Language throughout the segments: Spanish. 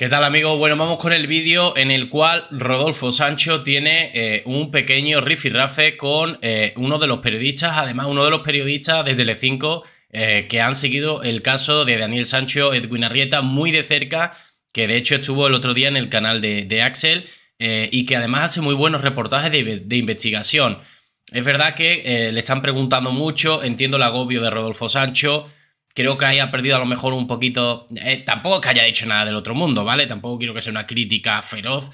¿Qué tal amigos? Bueno, vamos con el vídeo en el cual Rodolfo Sancho tiene eh, un pequeño rifirrafe con eh, uno de los periodistas, además uno de los periodistas de Telecinco eh, que han seguido el caso de Daniel Sancho Edwin Arrieta muy de cerca, que de hecho estuvo el otro día en el canal de, Axel eh, y que además hace muy buenos reportajes de, de investigación. Es verdad que le están preguntando mucho, entiendo el agobio de Rodolfo Sancho, creo que haya perdido a lo mejor un poquito. Eh, tampoco que haya dicho nada del otro mundo, ¿vale? Tampoco quiero que sea una crítica feroz,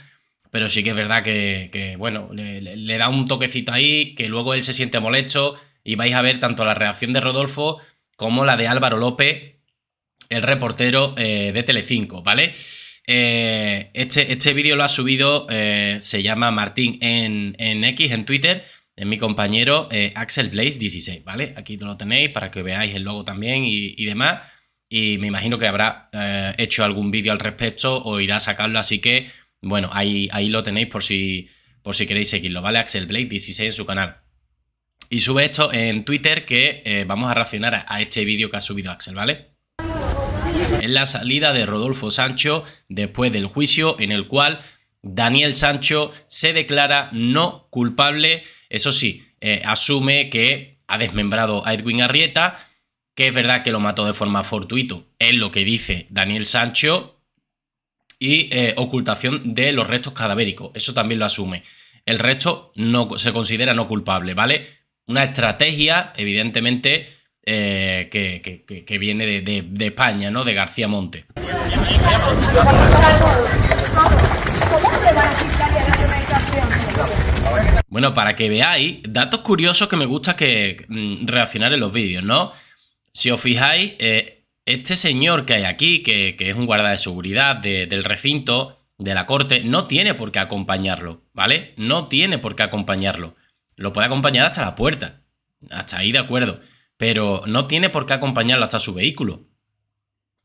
pero sí que es verdad que, bueno, le, da un toquecito ahí, que luego él se siente molesto y vais a ver tanto la reacción de Rodolfo como la de Álvaro López, el reportero eh, de Telecinco, ¿vale? Eh, este este vídeo lo ha subido, se llama Martín en, en X, en Twitter es mi compañero eh, Axel Blaze 16, ¿vale? Aquí lo tenéis para que veáis el logo también y, demás. Y me imagino que habrá eh, hecho algún vídeo al respecto o irá a sacarlo, así que, bueno, ahí, ahí lo tenéis por si, por si queréis seguirlo, ¿vale? Axel Blaze 16 en su canal. Y sube esto en Twitter que eh, vamos a reaccionar a este vídeo que ha subido Axel, ¿vale? Es la salida de Rodolfo Sancho después del juicio en el cual Daniel Sancho se declara no culpable, eso sí, asume que ha desmembrado a Edwin Arrieta, que es verdad que lo mató de forma fortuito, es lo que dice Daniel Sancho, y ocultación de los restos cadavéricos, eso también lo asume. El resto no, se considera no culpable, ¿vale? Una estrategia, evidentemente, que, viene de, de España, ¿no? De García Monte. Bueno, para que veáis, datos curiosos que me gusta que mm, reaccionar en los vídeos, ¿no? Si os fijáis, eh, este señor que hay aquí, que, es un guarda de seguridad del recinto, de la corte, no tiene por qué acompañarlo, ¿vale? No tiene por qué acompañarlo. Lo puede acompañar hasta la puerta, hasta ahí de acuerdo, pero no tiene por qué acompañarlo hasta su vehículo.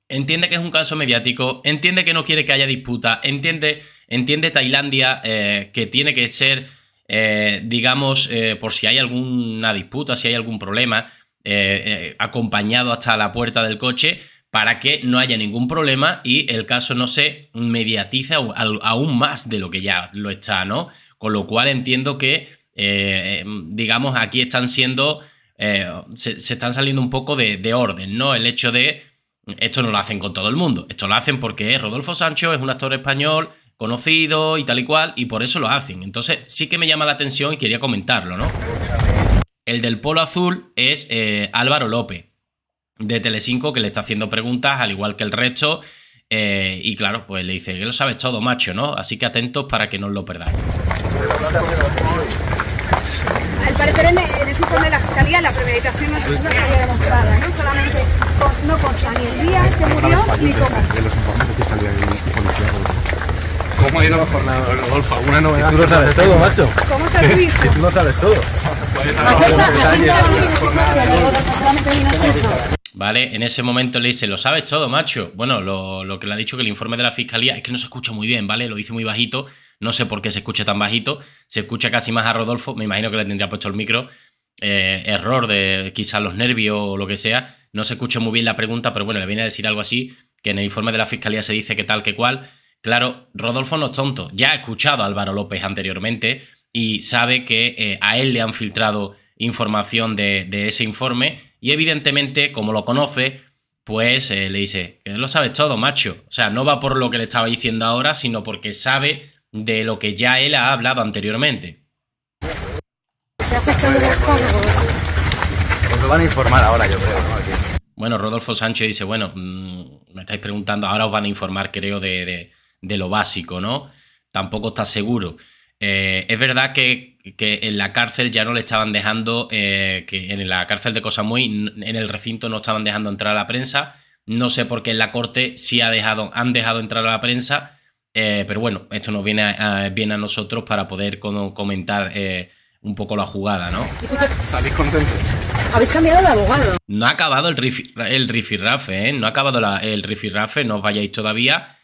Entiende que es un caso mediático, entiende que no quiere que haya disputa, entiende entiende Tailandia eh, que tiene que ser, eh, digamos, eh, por si hay alguna disputa, si hay algún problema, acompañado hasta la puerta del coche para que no haya ningún problema y el caso no se mediatiza aún más de lo que ya lo está, ¿no? Con lo cual entiendo que, em, digamos, aquí están siendo... se, están saliendo un poco de, de, orden, ¿no? El hecho de esto no lo hacen con todo el mundo, esto lo hacen porque Rodolfo Sancho es un actor español, conocido y tal y cual, y por eso lo hacen. Entonces sí que me llama la atención y quería comentarlo, ¿no? El del polo azul es eh, Álvaro López, de Telecinco, que le está haciendo preguntas, al igual que el resto, eh, y claro, pues le dice, que lo sabes todo, macho, ¿no? Así que atentos para que no os lo perdáis. Al parecer en el, informe de la Fiscalía la premeditación no demostrada, ¿no? Solamente no consta ni el día que murió ni Rodolfo. Tú lo sabes todo, macho. ¿Cómo sabes todo. Pues vale, en ese momento le dice, lo sabes todo, macho. Bueno, lo, que le ha dicho que el informe de la fiscalía es que no se escucha muy bien, ¿vale? Lo dice muy bajito. No sé por qué se escucha tan bajito. Se escucha casi más a Rodolfo. Me imagino que le tendría puesto el micro. Eh, error de quizás los nervios o lo que sea. No se escucha muy bien la pregunta, pero bueno, le viene a decir algo así, que en el informe de la fiscalía se dice que tal, que cual. Claro, Rodolfo no es tonto. Ya ha escuchado a Álvaro López anteriormente y sabe que eh, a él le han filtrado información de, ese informe y evidentemente, como lo conoce, pues eh, le dice, que lo sabes todo, macho. O sea, no va por lo que le estaba diciendo ahora, sino porque sabe de lo que ya él ha hablado anteriormente. Pues lo van a informar ahora, yo creo. Bueno, Rodolfo Sánchez dice, bueno, mm, me estáis preguntando, ahora os van a informar, creo, de de lo básico, ¿no? Tampoco está seguro. Eh, es verdad que, en la cárcel ya no le estaban dejando, eh, que en la cárcel de Cosamuy, en el recinto no estaban dejando entrar a la prensa. No sé por qué en la corte sí ha dejado, han dejado entrar a la prensa, eh, pero bueno, esto nos viene a, a nosotros para poder comentar un poco la jugada, ¿no? Salís contentos. Habéis cambiado de abogado. No ha acabado el, rifirrafe, ¿eh? No ha acabado el rifirrafe, no os vayáis todavía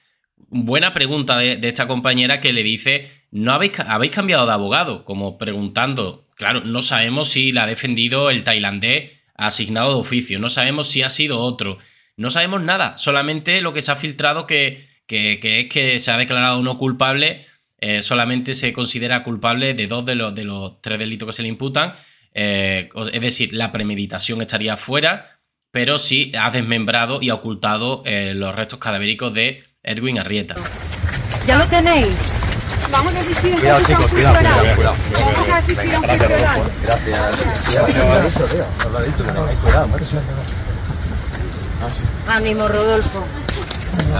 buena pregunta de, esta compañera que le dice, ¿no habéis, habéis cambiado de abogado? Como preguntando, claro, no sabemos si la ha defendido el tailandés asignado de oficio, no sabemos si ha sido otro, no sabemos nada, solamente lo que se ha filtrado que, que, es que se ha declarado uno culpable, eh, solamente se considera culpable de dos de los, de los tres delitos que se le imputan, eh, es decir, la premeditación estaría fuera, pero sí ha desmembrado y ha ocultado eh, los restos cadavéricos de Edwin Arrieta. Ya lo tenéis. Vamos a asistir a un cuidado, cuidado, cuidado, cuidado, Vamos a asistir a un festival. Gracias. Ánimo, Rodolfo.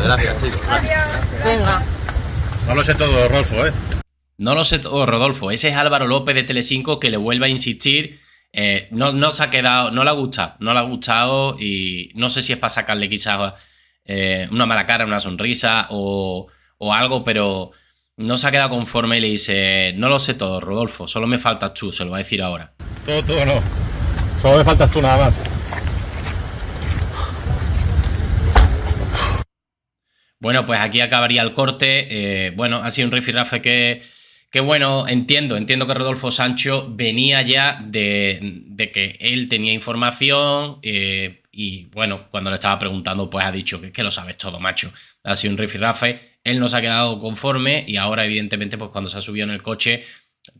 Gracias, chicos. Venga. No lo sé todo, Rodolfo, ¿eh? No lo sé todo, Rodolfo. Ese es Álvaro López de Telecinco que le vuelve a insistir. Eh, no, no se ha quedado, no le ha gustado, no le ha gustado y no sé si es para sacarle quizás eh, una mala cara, una sonrisa o, algo, pero no se ha quedado conforme y le dice, no lo sé todo, Rodolfo, solo me falta tú, se lo va a decir ahora. Todo, todo no, solo me faltas tú nada más. Bueno, pues aquí acabaría el corte. Eh, bueno, ha sido un rifirrafe que, que, bueno, entiendo, entiendo que Rodolfo Sancho venía ya de, de que él tenía información, eh, y bueno, cuando le estaba preguntando, pues ha dicho que, lo sabes todo, macho. Ha sido un rafe él no se ha quedado conforme y ahora, evidentemente, pues cuando se ha subido en el coche,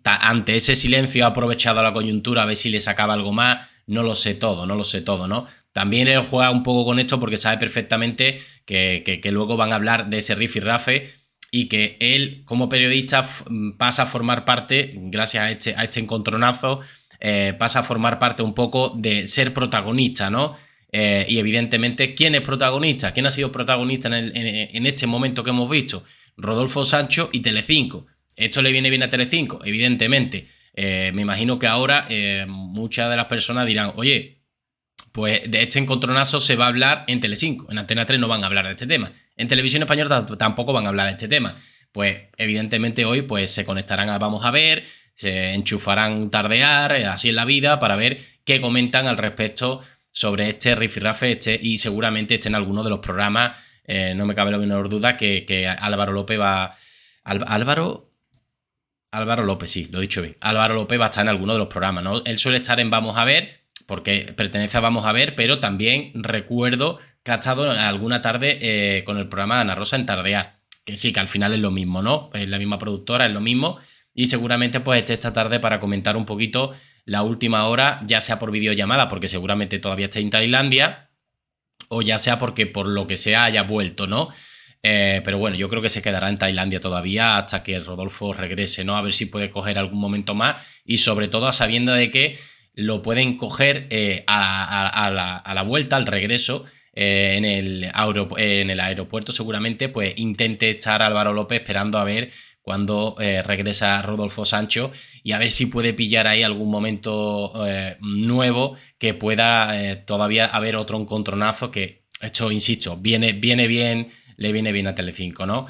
ante ese silencio ha aprovechado la coyuntura a ver si le sacaba algo más. No lo sé todo, no lo sé todo, ¿no? También él juega un poco con esto porque sabe perfectamente que, luego van a hablar de ese rafe y que él, como periodista, pasa a formar parte, gracias a este, a este encontronazo, eh, pasa a formar parte un poco de ser protagonista, ¿no? Eh, y evidentemente, ¿quién es protagonista? ¿Quién ha sido protagonista en, este momento que hemos visto? Rodolfo Sancho y Telecinco. Esto le viene bien a Telecinco, evidentemente. Eh, me imagino que ahora eh, muchas de las personas dirán, oye, pues de este encontronazo se va a hablar en Telecinco. En Antena 3 no van a hablar de este tema. En Televisión Española tampoco van a hablar de este tema. Pues evidentemente hoy pues, se conectarán a Vamos a ver, se enchufarán tardear, así es la vida, para ver qué comentan al respecto sobre este rifirrafe este, y seguramente esté en alguno de los programas, eh, no me cabe la menor duda, que, Álvaro López va... Álvaro... Álvaro López, sí, lo he dicho bien. Álvaro López va a estar en alguno de los programas, ¿no? Él suele estar en Vamos a ver, porque pertenece a Vamos a ver, pero también recuerdo que ha estado alguna tarde eh, con el programa de Ana Rosa en Tardear. Que sí, que al final es lo mismo, ¿no? Es la misma productora, es lo mismo. Y seguramente pues esté esta tarde para comentar un poquito la última hora, ya sea por videollamada, porque seguramente todavía está en Tailandia, o ya sea porque por lo que sea haya vuelto, ¿no? Eh, pero bueno, yo creo que se quedará en Tailandia todavía hasta que Rodolfo regrese, ¿no? A ver si puede coger algún momento más y sobre todo sabiendo de que lo pueden coger eh, a, la, vuelta, al regreso, eh, en, el en el aeropuerto seguramente, pues intente estar Álvaro López esperando a ver cuando eh, regresa Rodolfo Sancho y a ver si puede pillar ahí algún momento eh, nuevo que pueda eh, todavía haber otro encontronazo que, esto insisto, viene, viene bien, le viene bien a Telecinco, ¿no?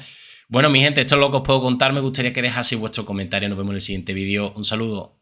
Bueno, mi gente, esto es lo que os puedo contar. Me gustaría que dejase vuestro comentario. Nos vemos en el siguiente vídeo. Un saludo.